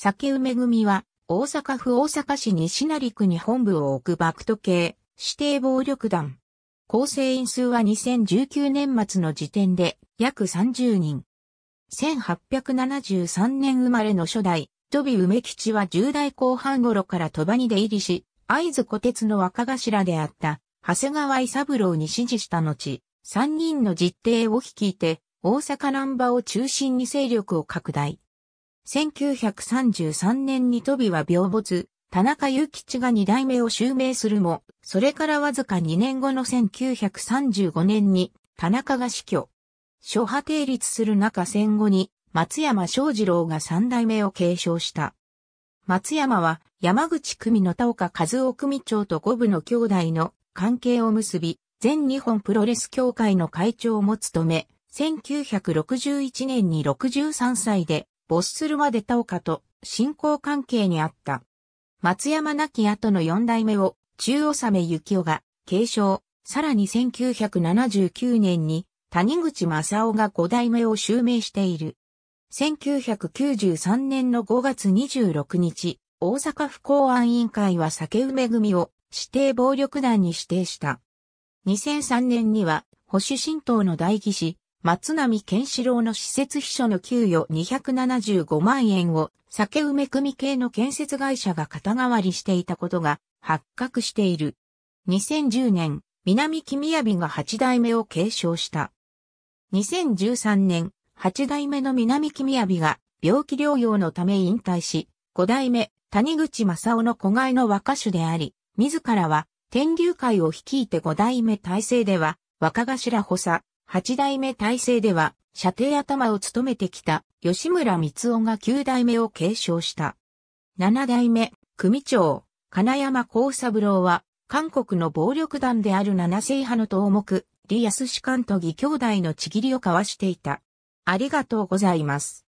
酒梅組は、大阪府大阪市西成区に本部を置くバクト系指定暴力団。構成員数は2019年末の時点で約30人。1873年生まれの初代、飛び梅吉は10代後半頃から鳥羽に出入りし、会津小鉄の若頭であった、長谷川伊三郎に指示した後、3人の実弟を率いて、大阪南場を中心に勢力を拡大。1933年にトビは病没、田中祐吉が二代目を襲名するも、それからわずか2年後の1935年に田中が死去。諸派定立する中戦後に松山昌次郎が三代目を継承した。松山は山口組の田岡和夫組長と五部の兄弟の関係を結び、全日本プロレス協会の会長も務め、1961年に63歳でボッスルで出た岡と信仰関係にあった。松山亡き後の四代目を中納め幸雄が継承、さらに1979年に谷口正夫が五代目を襲名している。1993年の5月26日、大阪府公安委員会は酒梅組を指定暴力団に指定した。2003年には保守新党の代議士、松並健志郎の施設秘書の給与275万円を酒埋め組系の建設会社が肩代わりしていたことが発覚している。2010年、南木雅が8代目を継承した。2013年、8代目の南木雅が病気療養のため引退し、5代目、谷口正夫の子飼いの若手であり、自らは天竜会を率いて5代目体制では若頭補佐、八代目体制では、射程頭を務めてきた吉村光雄が九代目を継承した。七代目、組長、金山幸三郎は、韓国の暴力団である七世派の頭目、李安士官と義兄弟のちぎりを交わしていた。ありがとうございます。